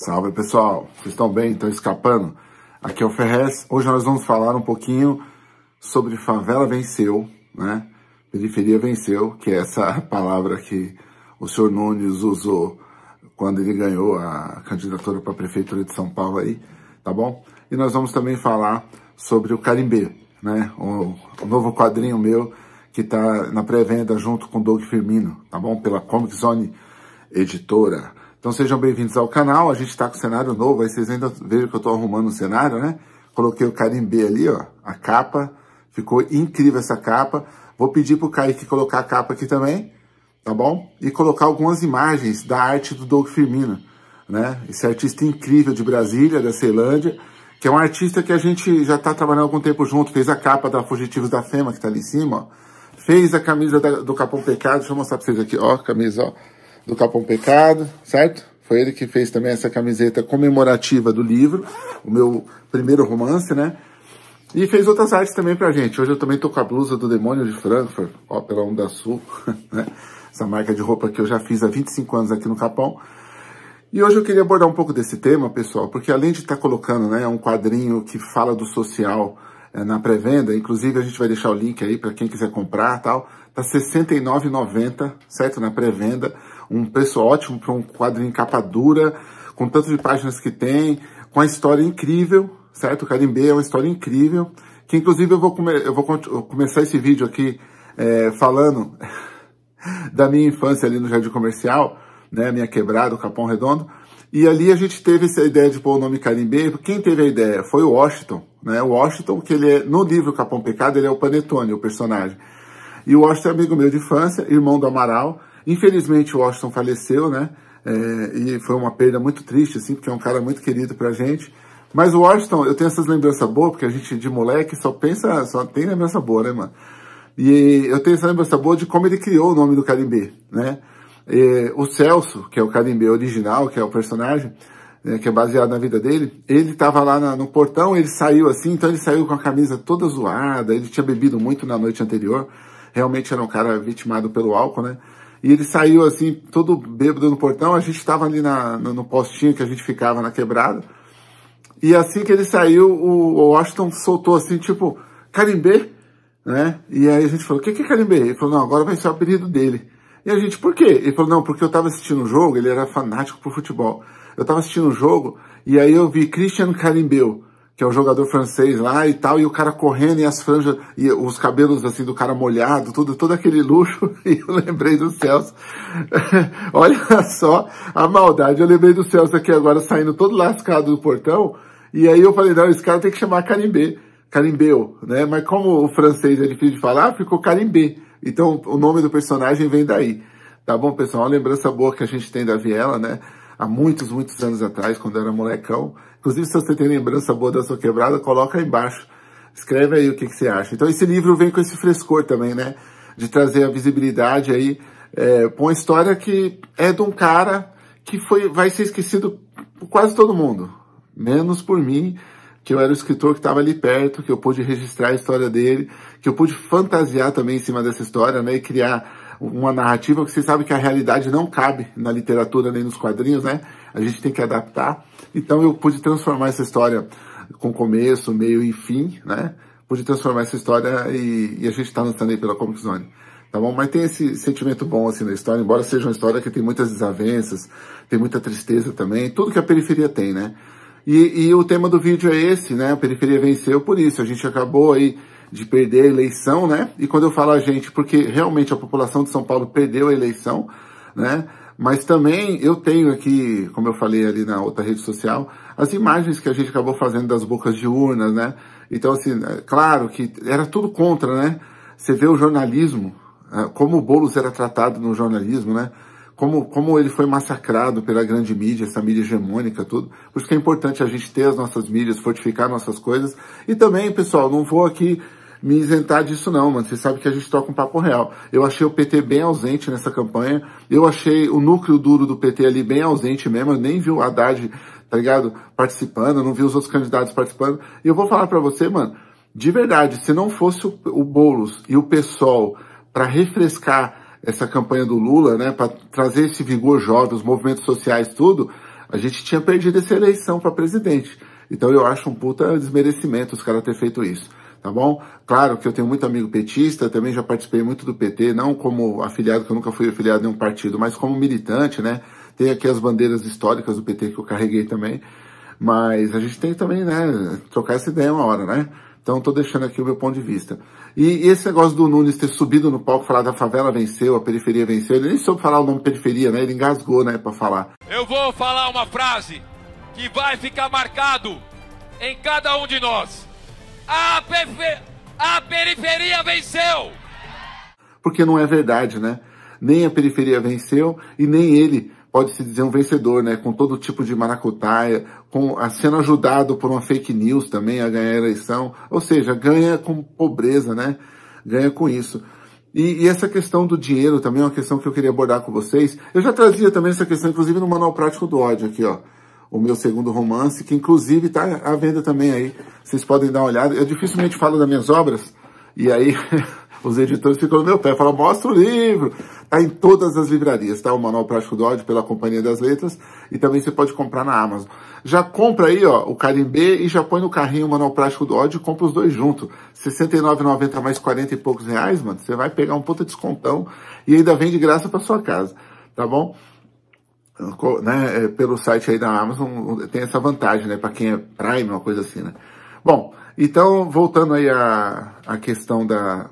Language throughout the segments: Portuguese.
Salve pessoal, vocês estão bem? Estão escapando? Aqui é o Ferrez. Hoje nós vamos falar um pouquinho sobre favela venceu, né? Periferia venceu, que é essa palavra que o senhor Nunes usou quando ele ganhou a candidatura para a prefeitura de São Paulo aí, tá bom? E nós vamos também falar sobre o Carimbê, né? O, o novo quadrinho meu que está na pré-venda junto com Doug Firmino, tá bom? Pela Comic Zone Editora. Então sejam bem-vindos ao canal, a gente está com cenário novo, aí vocês ainda vejam que eu estou arrumando o cenário, né? Coloquei o carimbê ali, ó, a capa, ficou incrível essa capa. Vou pedir para o Kaique colocar a capa aqui também, tá bom? E colocar algumas imagens da arte do Doug Firmino, né? Esse artista incrível de Brasília, da Ceilândia, que é um artista que a gente já está trabalhando há algum tempo junto, fez a capa da Fugitivos da Fema, que está ali em cima, ó. Fez a camisa da, do Capão Pecado, deixa eu mostrar para vocês aqui, ó, camisa, ó do Capão Pecado, certo? Foi ele que fez também essa camiseta comemorativa do livro, o meu primeiro romance, né? E fez outras artes também pra gente. Hoje eu também tô com a blusa do Demônio de Frankfurt, ó, pela Onda Sul, né? Essa marca de roupa que eu já fiz há 25 anos aqui no Capão. E hoje eu queria abordar um pouco desse tema, pessoal, porque além de estar tá colocando né, um quadrinho que fala do social é, na pré-venda, inclusive a gente vai deixar o link aí para quem quiser comprar tal, tá R$ 69,90, certo? Na pré-venda um preço ótimo para um quadro em capa dura, com tanto de páginas que tem, com a história incrível, certo? O Carimbê é uma história incrível, que inclusive eu vou, come eu vou começar esse vídeo aqui é, falando da minha infância ali no Jardim Comercial, né, minha quebrada, o Capão Redondo, e ali a gente teve essa ideia de pôr o nome Carimbê, quem teve a ideia foi o Washington, né, o Washington, que ele é, no livro Capão Pecado, ele é o Panetone, o personagem, e o Washington é amigo meu de infância, irmão do Amaral, Infelizmente, o Washington faleceu, né? É, e foi uma perda muito triste, assim, porque é um cara muito querido pra gente. Mas o Washington, eu tenho essas lembranças boas, porque a gente de moleque só pensa, só tem lembrança boa, né, mano? E eu tenho essa lembrança boa de como ele criou o nome do Carimbê, né? E, o Celso, que é o Carimbê original, que é o personagem, né, que é baseado na vida dele, ele tava lá na, no portão, ele saiu assim, então ele saiu com a camisa toda zoada, ele tinha bebido muito na noite anterior, realmente era um cara vitimado pelo álcool, né? E ele saiu assim, todo bêbado no portão. A gente estava ali na, no, postinho que a gente ficava na quebrada. E assim que ele saiu, o Washington soltou assim, tipo, carimbê, né? E aí a gente falou, o que, que é carimbê? Ele falou, não, agora vai ser o apelido dele. E a gente, por quê? Ele falou, não, porque eu estava assistindo um jogo, ele era fanático pro futebol. Eu estava assistindo um jogo, e aí eu vi Christian Carimbeu que é um jogador francês lá e tal, e o cara correndo e as franjas, e os cabelos assim do cara molhado, tudo, todo aquele luxo, e eu lembrei do Celso. Olha só a maldade, eu lembrei do Celso aqui agora saindo todo lascado do portão, e aí eu falei, não, esse cara tem que chamar Carimbê, Carimbeu, né? Mas como o francês é difícil de falar, ficou Carimbê. Então o nome do personagem vem daí. Tá bom, pessoal? Uma lembrança boa que a gente tem da Viela, né? Há muitos, muitos anos atrás, quando eu era molecão, Inclusive, se você tem lembrança boa da sua quebrada, coloca aí embaixo. Escreve aí o que, que você acha. Então, esse livro vem com esse frescor também, né? De trazer a visibilidade aí é, uma história que é de um cara que foi, vai ser esquecido por quase todo mundo, menos por mim, que eu era o escritor que estava ali perto, que eu pude registrar a história dele, que eu pude fantasiar também em cima dessa história, né, e criar uma narrativa que vocês sabem que a realidade não cabe na literatura nem nos quadrinhos, né? a gente tem que adaptar. Então eu pude transformar essa história com começo, meio e fim, né? Pude transformar essa história e, e a gente está lançando aí pela Comic Zone. Tá bom? Mas tem esse sentimento bom assim na história, embora seja uma história que tem muitas desavenças, tem muita tristeza também, tudo que a periferia tem, né? E, e o tema do vídeo é esse, né? A periferia venceu por isso. A gente acabou aí de perder a eleição, né? E quando eu falo a gente, porque realmente a população de São Paulo perdeu a eleição, né? Mas também eu tenho aqui, como eu falei ali na outra rede social, as imagens que a gente acabou fazendo das bocas de urnas, né? Então, assim, é claro que era tudo contra, né? Você vê o jornalismo, é, como o Boulos era tratado no jornalismo, né? Como, como ele foi massacrado pela grande mídia, essa mídia hegemônica, tudo. Por isso que é importante a gente ter as nossas mídias, fortificar nossas coisas. E também, pessoal, não vou aqui me isentar disso não, mano. Você sabe que a gente toca um papo real. Eu achei o PT bem ausente nessa campanha. Eu achei o núcleo duro do PT ali bem ausente mesmo. Eu nem vi o Haddad, tá ligado? Participando, não vi os outros candidatos participando. E eu vou falar para você, mano, de verdade, se não fosse o, o Boulos e o PSOL para refrescar essa campanha do Lula, né, para trazer esse vigor jovem, os movimentos sociais, tudo, a gente tinha perdido essa eleição para presidente. Então eu acho um puta desmerecimento os caras ter feito isso tá bom? Claro que eu tenho muito amigo petista, também já participei muito do PT, não como afiliado, que eu nunca fui afiliado a um partido, mas como militante, né? Tem aqui as bandeiras históricas do PT que eu carreguei também, mas a gente tem também, né, trocar essa ideia uma hora, né? Então tô deixando aqui o meu ponto de vista. E, e, esse negócio do Nunes ter subido no palco falar da favela venceu, a periferia venceu, ele nem soube falar o nome periferia, né? Ele engasgou, né, para falar. Eu vou falar uma frase que vai ficar marcado em cada um de nós. A, periferia, a periferia venceu! Porque não é verdade, né? Nem a periferia venceu e nem ele pode se dizer um vencedor, né? Com todo tipo de maracutaia, com a sendo ajudado por uma fake news também a ganhar a eleição, ou seja, ganha com pobreza, né? Ganha com isso. E, e, essa questão do dinheiro também é uma questão que eu queria abordar com vocês. Eu já trazia também essa questão, inclusive, no Manual Prático do Ódio aqui, ó o meu segundo romance, que inclusive está à venda também aí. Vocês podem dar uma olhada. Eu dificilmente falo das minhas obras, e aí os editores ficam no meu pé, falam, mostra o livro. Está em todas as livrarias, tá? O Manual Prático do Ódio pela Companhia das Letras, e também você pode comprar na Amazon. Já compra aí, ó, o Carimbê e já põe no carrinho o Manual Prático do Ódio e compra os dois juntos. R$ 69,90 mais 40 e poucos reais, mano, você vai pegar um puta descontão e ainda vem de graça para sua casa, tá bom? né, é, pelo site aí da Amazon, tem essa vantagem, né, para quem é Prime, uma coisa assim, né. Bom, então, voltando aí à, à questão da,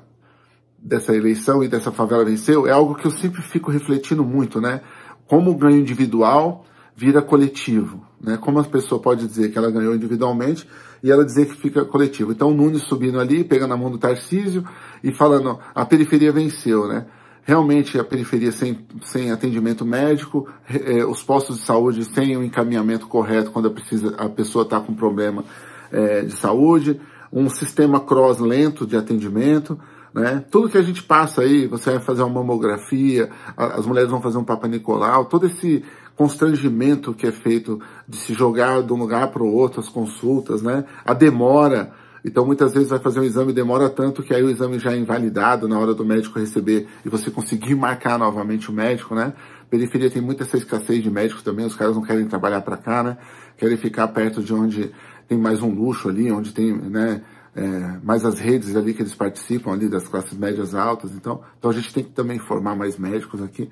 dessa eleição e dessa favela venceu, é algo que eu sempre fico refletindo muito, né, como o ganho individual vira coletivo, né, como as pessoas pode dizer que ela ganhou individualmente e ela dizer que fica coletivo. Então, o Nunes subindo ali, pegando a mão do Tarcísio e falando, a periferia venceu, né, realmente a periferia sem, sem atendimento médico, é, os postos de saúde sem o encaminhamento correto quando a, precisa, a pessoa está com problema é, de saúde, um sistema cross lento de atendimento, né? Tudo que a gente passa aí, você vai fazer uma mamografia, a, as mulheres vão fazer um Papa Nicolau, todo esse constrangimento que é feito de se jogar de um lugar para o outro, as consultas, né? A demora, então, muitas vezes vai fazer um exame e demora tanto que aí o exame já é invalidado na hora do médico receber e você conseguir marcar novamente o médico, né? Periferia tem muita essa escassez de médicos também, os caras não querem trabalhar para cá, né? Querem ficar perto de onde tem mais um luxo ali, onde tem, né? É, mais as redes ali que eles participam ali das classes médias altas, então, então a gente tem que também formar mais médicos aqui.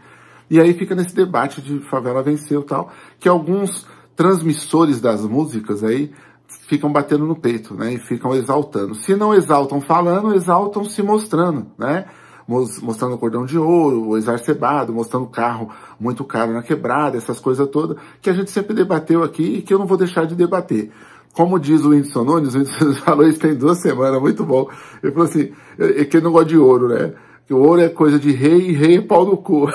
E aí fica nesse debate de favela venceu tal, que alguns transmissores das músicas aí ficam batendo no peito, né? E ficam exaltando. Se não exaltam falando, exaltam se mostrando, né? Mostrando cordão de ouro, o exarcebado, mostrando carro muito caro na quebrada, essas coisas todas, que a gente sempre debateu aqui e que eu não vou deixar de debater. Como diz o Whindersson Nunes, o Whindersson falou isso tem duas semanas, muito bom. Ele falou assim, é, é que não gosta de ouro, né? Que o ouro é coisa de rei e rei é pau no cu.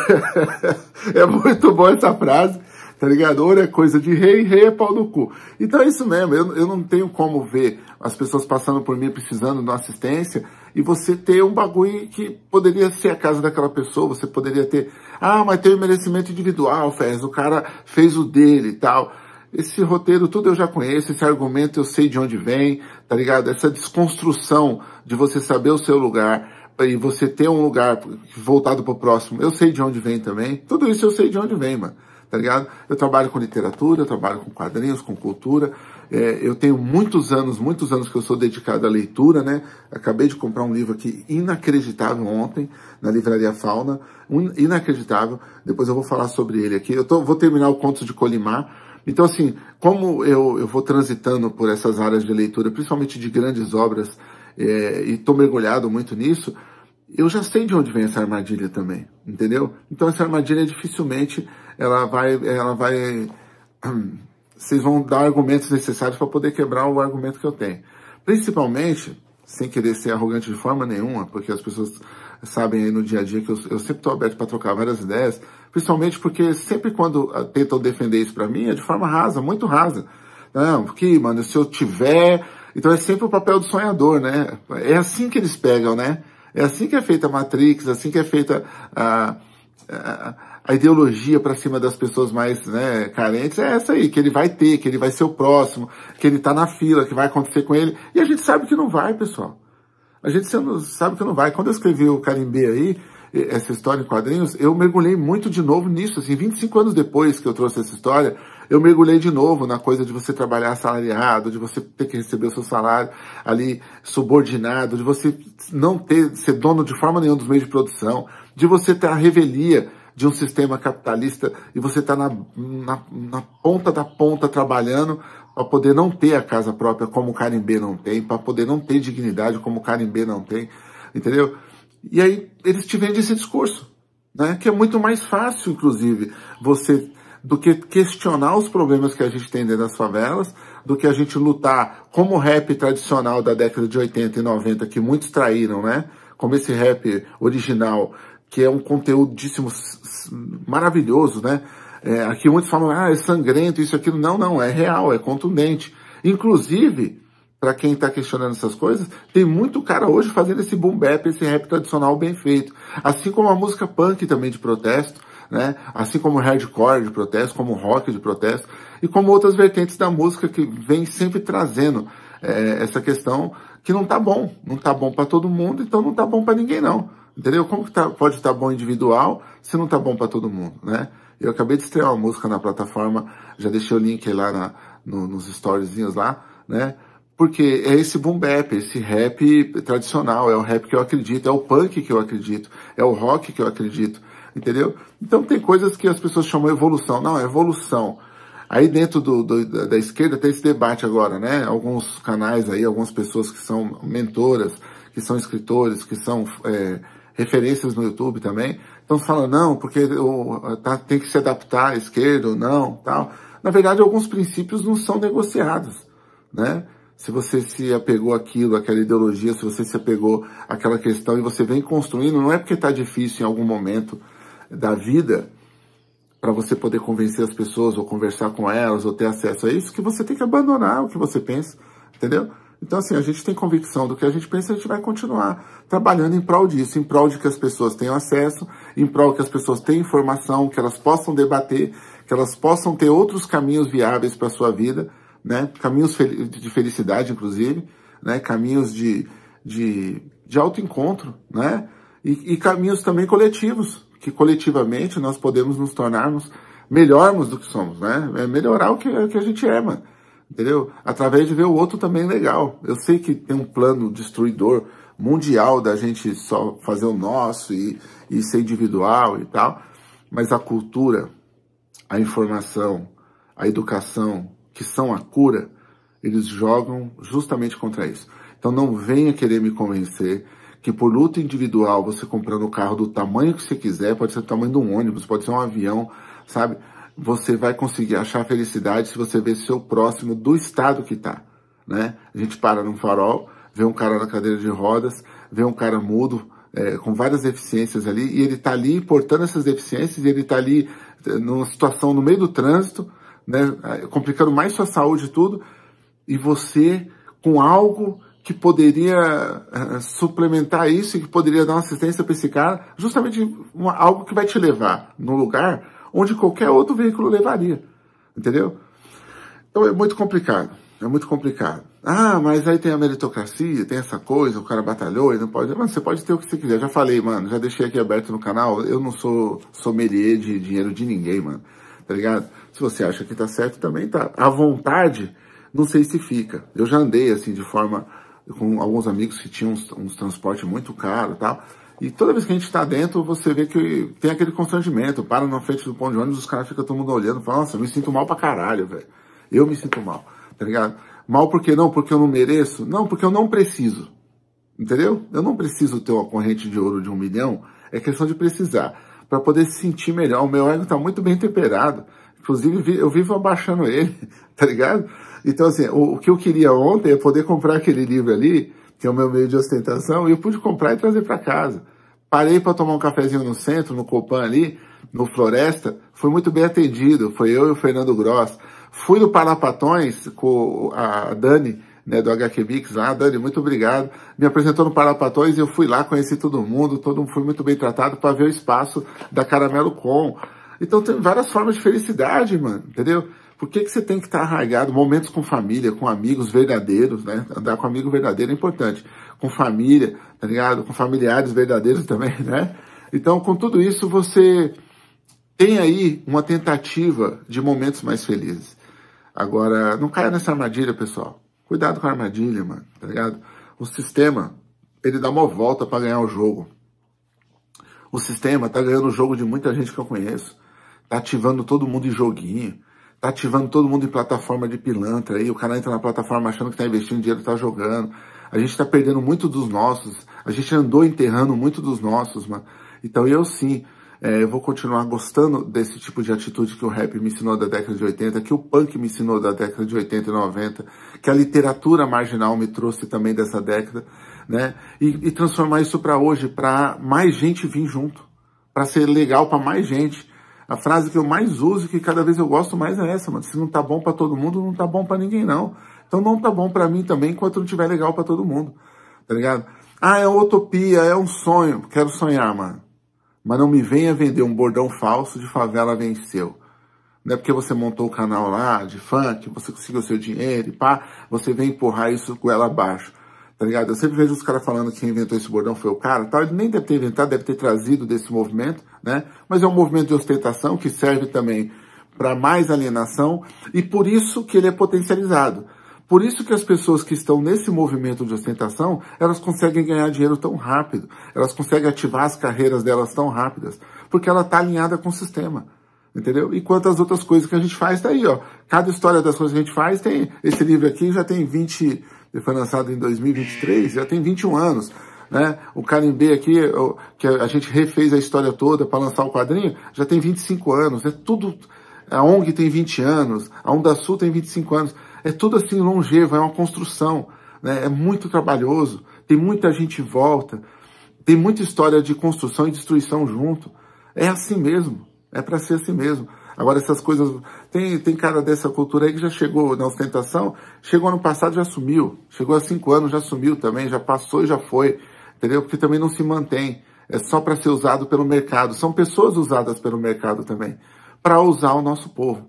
é muito bom essa frase tá ligado? Ouro é coisa de rei, rei é pau no cu. Então é isso mesmo, eu, eu não tenho como ver as pessoas passando por mim, precisando de uma assistência, e você ter um bagulho que poderia ser a casa daquela pessoa, você poderia ter, ah, mas tem um merecimento individual, Fez, o cara fez o dele e tal. Esse roteiro tudo eu já conheço, esse argumento eu sei de onde vem, tá ligado? Essa desconstrução de você saber o seu lugar, e você ter um lugar voltado para o próximo, eu sei de onde vem também. Tudo isso eu sei de onde vem, mano tá ligado? Eu trabalho com literatura, eu trabalho com quadrinhos, com cultura. É, eu tenho muitos anos, muitos anos que eu sou dedicado à leitura, né? Acabei de comprar um livro aqui inacreditável ontem, na Livraria Fauna. Um, inacreditável. Depois eu vou falar sobre ele aqui. Eu tô, vou terminar o Conto de Colimar. Então, assim, como eu, eu vou transitando por essas áreas de leitura, principalmente de grandes obras, é, e estou mergulhado muito nisso, eu já sei de onde vem essa armadilha também, entendeu? Então, essa armadilha é dificilmente ela vai, ela vai, vocês vão dar argumentos necessários para poder quebrar o argumento que eu tenho. Principalmente, sem querer ser arrogante de forma nenhuma, porque as pessoas sabem aí no dia a dia que eu, eu sempre estou aberto para trocar várias ideias, principalmente porque sempre quando ah, tentam defender isso para mim é de forma rasa, muito rasa. Não, porque, mano, se eu tiver. Então é sempre o papel do sonhador, né? É assim que eles pegam, né? É assim que é feita a Matrix, é assim que é feita a, a, a a ideologia para cima das pessoas mais né, carentes é essa aí, que ele vai ter, que ele vai ser o próximo, que ele está na fila, que vai acontecer com ele. E a gente sabe que não vai, pessoal. A gente sabe que não vai. Quando eu escrevi o Carimbê aí, essa história em quadrinhos, eu mergulhei muito de novo nisso, assim, 25 anos depois que eu trouxe essa história, eu mergulhei de novo na coisa de você trabalhar assalariado, de você ter que receber o seu salário ali subordinado, de você não ter, ser dono de forma nenhuma dos meios de produção, de você ter a revelia, de um sistema capitalista e você está na, na, na, ponta da ponta trabalhando para poder não ter a casa própria como o Carimbê não tem, para poder não ter dignidade como o Carimbê não tem, entendeu? E aí eles te vendem esse discurso, né? que é muito mais fácil, inclusive, você do que questionar os problemas que a gente tem dentro das favelas, do que a gente lutar como o rap tradicional da década de 80 e 90, que muitos traíram, né? Como esse rap original, que é um conteúdíssimo maravilhoso, né? É, aqui muitos falam, ah, é sangrento, isso, aquilo. Não, não, é real, é contundente. Inclusive, para quem está questionando essas coisas, tem muito cara hoje fazendo esse boom bap, esse rap tradicional bem feito. Assim como a música punk também de protesto, né? Assim como hardcore de protesto, como rock de protesto, e como outras vertentes da música que vem sempre trazendo é, essa questão que não tá bom. Não tá bom para todo mundo, então não tá bom para ninguém não. Entendeu? Como que tá, pode estar tá bom individual se não tá bom para todo mundo, né? Eu acabei de estrear uma música na plataforma, já deixei o link lá na, no, nos storyzinhos lá, né? Porque é esse boom bap, esse rap tradicional, é o rap que eu acredito, é o punk que eu acredito, é o rock que eu acredito, entendeu? Então tem coisas que as pessoas chamam evolução. Não, é evolução. Aí dentro do, do, da esquerda tem esse debate agora, né? Alguns canais aí, algumas pessoas que são mentoras, que são escritores, que são... É, referências no YouTube também. Então fala, não, porque o, tá, tem que se adaptar à esquerda ou não, tal. Na verdade, alguns princípios não são negociados, né? Se você se apegou àquilo, àquela ideologia, se você se apegou àquela questão e você vem construindo, não é porque está difícil em algum momento da vida para você poder convencer as pessoas ou conversar com elas ou ter acesso a isso que você tem que abandonar o que você pensa, entendeu? Então, assim, a gente tem convicção do que a gente pensa, a gente vai continuar trabalhando em prol disso, em prol de que as pessoas tenham acesso, em prol que as pessoas tenham informação, que elas possam debater, que elas possam ter outros caminhos viáveis para a sua vida, né? Caminhos de felicidade, inclusive, né? Caminhos de, de, de autoencontro, né? E, e caminhos também coletivos, que coletivamente nós podemos nos tornarmos melhormos do que somos, né? É melhorar o que, que a gente é, mano entendeu? Através de ver o outro também legal. Eu sei que tem um plano destruidor mundial da gente só fazer o nosso e, e ser individual e tal, mas a cultura, a informação, a educação, que são a cura, eles jogam justamente contra isso. Então não venha querer me convencer que por luta individual, você comprando o carro do tamanho que você quiser, pode ser o tamanho de um ônibus, pode ser um avião, sabe? você vai conseguir achar felicidade se você ver seu próximo do estado que está, né? A gente para num farol, vê um cara na cadeira de rodas, vê um cara mudo, é, com várias deficiências ali, e ele está ali portando essas deficiências, e ele está ali eh, numa situação no meio do trânsito, né, eh, complicando mais sua saúde e tudo, e você com algo que poderia eh, suplementar isso e que poderia dar uma assistência para esse cara, justamente uma, algo que vai te levar no lugar onde qualquer outro veículo levaria. Entendeu? Então é muito complicado. É muito complicado. Ah, mas aí tem a meritocracia, tem essa coisa, o cara batalhou, e não pode. Mano, você pode ter o que você quiser. Já falei, mano, já deixei aqui aberto no canal. Eu não sou sommelier de dinheiro de ninguém, mano. Tá ligado? Se você acha que tá certo, também tá. A vontade, não sei se fica. Eu já andei assim de forma com alguns amigos que tinham uns, uns transporte muito caro e tal. E toda vez que a gente está dentro, você vê que tem aquele constrangimento. Para na frente do pão de ônibus, os caras ficam todo mundo olhando, falando, nossa, eu me sinto mal pra caralho, velho. Eu me sinto mal, tá ligado? Mal porque não, porque eu não mereço. Não, porque eu não preciso. Entendeu? Eu não preciso ter uma corrente de ouro de um milhão. É questão de precisar. para poder se sentir melhor. O meu ego está muito bem temperado. Inclusive, eu vivo abaixando ele, tá ligado? Então, assim, o, o que eu queria ontem é poder comprar aquele livro ali que é o meu meio de ostentação, e eu pude comprar e trazer para casa. Parei para tomar um cafezinho no centro, no Copan ali, no Floresta, foi muito bem atendido, foi eu e o Fernando Gross. Fui no Parapatões com a Dani, né, do HQ Mix lá, Dani, muito obrigado. Me apresentou no Parapatões e eu fui lá, conheci todo mundo, todo mundo foi muito bem tratado para ver o espaço da Caramelo Com. Então tem várias formas de felicidade, mano, entendeu? Por que, que você tem que estar arraigado? Momentos com família, com amigos verdadeiros, né? Andar com amigo verdadeiro é importante. Com família, tá ligado? Com familiares verdadeiros também, né? Então, com tudo isso, você tem aí uma tentativa de momentos mais felizes. Agora, não caia nessa armadilha, pessoal. Cuidado com a armadilha, mano, tá ligado? O sistema, ele dá uma volta para ganhar o jogo. O sistema tá ganhando o jogo de muita gente que eu conheço. Tá ativando todo mundo em joguinho tá ativando todo mundo em plataforma de pilantra aí, o cara entra na plataforma achando que tá investindo dinheiro, tá jogando. A gente tá perdendo muito dos nossos, a gente andou enterrando muito dos nossos, mano. Então eu sim, é, eu vou continuar gostando desse tipo de atitude que o rap me ensinou da década de 80, que o punk me ensinou da década de 80 e 90, que a literatura marginal me trouxe também dessa década, né? E, e transformar isso para hoje, para mais gente vir junto, para ser legal para mais gente. A frase que eu mais uso, que cada vez eu gosto mais é essa, mano. Se não tá bom para todo mundo, não tá bom para ninguém, não. Então não tá bom para mim também, enquanto não tiver legal para todo mundo. Tá ligado? Ah, é utopia, é um sonho. Quero sonhar, mano. Mas não me venha vender um bordão falso de favela venceu. Não é porque você montou o canal lá de funk, você conseguiu seu dinheiro e pá, você vem empurrar isso com ela abaixo. Tá ligado? Eu sempre vejo os caras falando que quem inventou esse bordão foi o cara, tal. Ele nem deve ter inventado, deve ter trazido desse movimento, né? Mas é um movimento de ostentação que serve também para mais alienação e por isso que ele é potencializado. Por isso que as pessoas que estão nesse movimento de ostentação, elas conseguem ganhar dinheiro tão rápido, elas conseguem ativar as carreiras delas tão rápidas, porque ela está alinhada com o sistema. Entendeu? E quantas outras coisas que a gente faz, tá aí, ó. Cada história das coisas que a gente faz tem. Esse livro aqui já tem 20, ele foi lançado em 2023, já tem 21 anos. Né? O Carimbe aqui, que a gente refez a história toda para lançar o quadrinho, já tem 25 anos. É tudo. A ONG tem 20 anos, a Onda Sul tem 25 anos. É tudo assim longevo, é uma construção. Né? É muito trabalhoso, tem muita gente em volta, tem muita história de construção e destruição junto. É assim mesmo, é para ser assim mesmo. Agora, essas coisas. Tem, tem cara dessa cultura aí que já chegou na ostentação, chegou ano passado já sumiu. Chegou há cinco anos, já sumiu também, já passou e já foi. Entendeu? Porque também não se mantém. É só para ser usado pelo mercado. São pessoas usadas pelo mercado também. Para usar o nosso povo.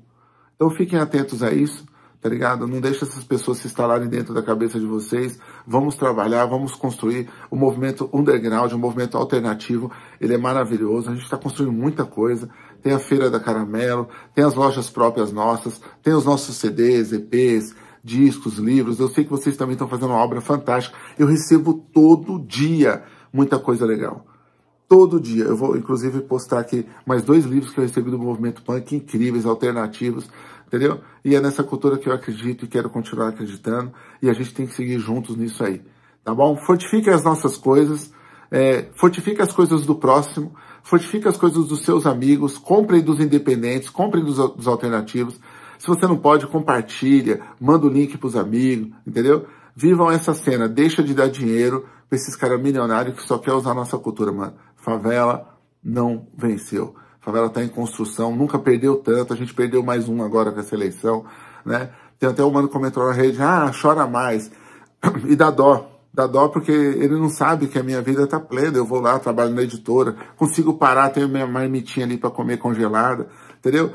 Então fiquem atentos a isso tá ligado? Não deixe essas pessoas se instalarem dentro da cabeça de vocês. Vamos trabalhar, vamos construir o um movimento underground, o um movimento alternativo. Ele é maravilhoso, a gente está construindo muita coisa tem a Feira da Caramelo, tem as lojas próprias nossas, tem os nossos CDs, EPs, discos, livros. Eu sei que vocês também estão fazendo uma obra fantástica. Eu recebo todo dia muita coisa legal. Todo dia. Eu vou, inclusive, postar aqui mais dois livros que eu recebi do movimento punk, incríveis, alternativos, entendeu? E é nessa cultura que eu acredito e quero continuar acreditando. E a gente tem que seguir juntos nisso aí. Tá bom? Fortifique as nossas coisas, é, fortifique as coisas do próximo fortifique as coisas dos seus amigos, compre dos independentes, compre dos, dos alternativos. Se você não pode, compartilha, manda o link para os amigos, entendeu? Vivam essa cena, deixa de dar dinheiro para esses caras milionários que só quer usar nossa cultura, mano. Favela não venceu. Favela está em construção, nunca perdeu tanto, a gente perdeu mais um agora com essa eleição, né? Tem até um mano comentou na rede, ah, chora mais, e dá dó dá dó porque ele não sabe que a minha vida está plena. Eu vou lá, trabalho na editora, consigo parar, tenho minha marmitinha ali para comer congelada, entendeu?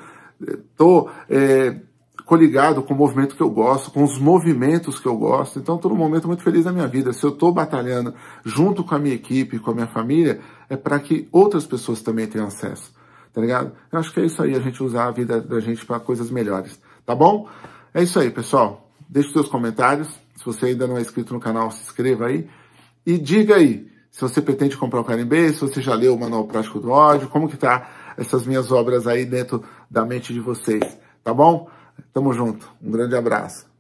Estou é, coligado com o movimento que eu gosto, com os movimentos que eu gosto. Então, estou num momento muito feliz da minha vida. Se eu estou batalhando junto com a minha equipe, com a minha família, é para que outras pessoas também tenham acesso, tá ligado? Eu acho que é isso aí, a gente usar a vida da gente para coisas melhores, tá bom? É isso aí, pessoal. Deixe seus comentários você ainda não é inscrito no canal, se inscreva aí. E diga aí se você pretende comprar o Carimbê, se você já leu o Manual Prático do Ódio, como que tá essas minhas obras aí dentro da mente de vocês, tá bom? Tamo junto, um grande abraço.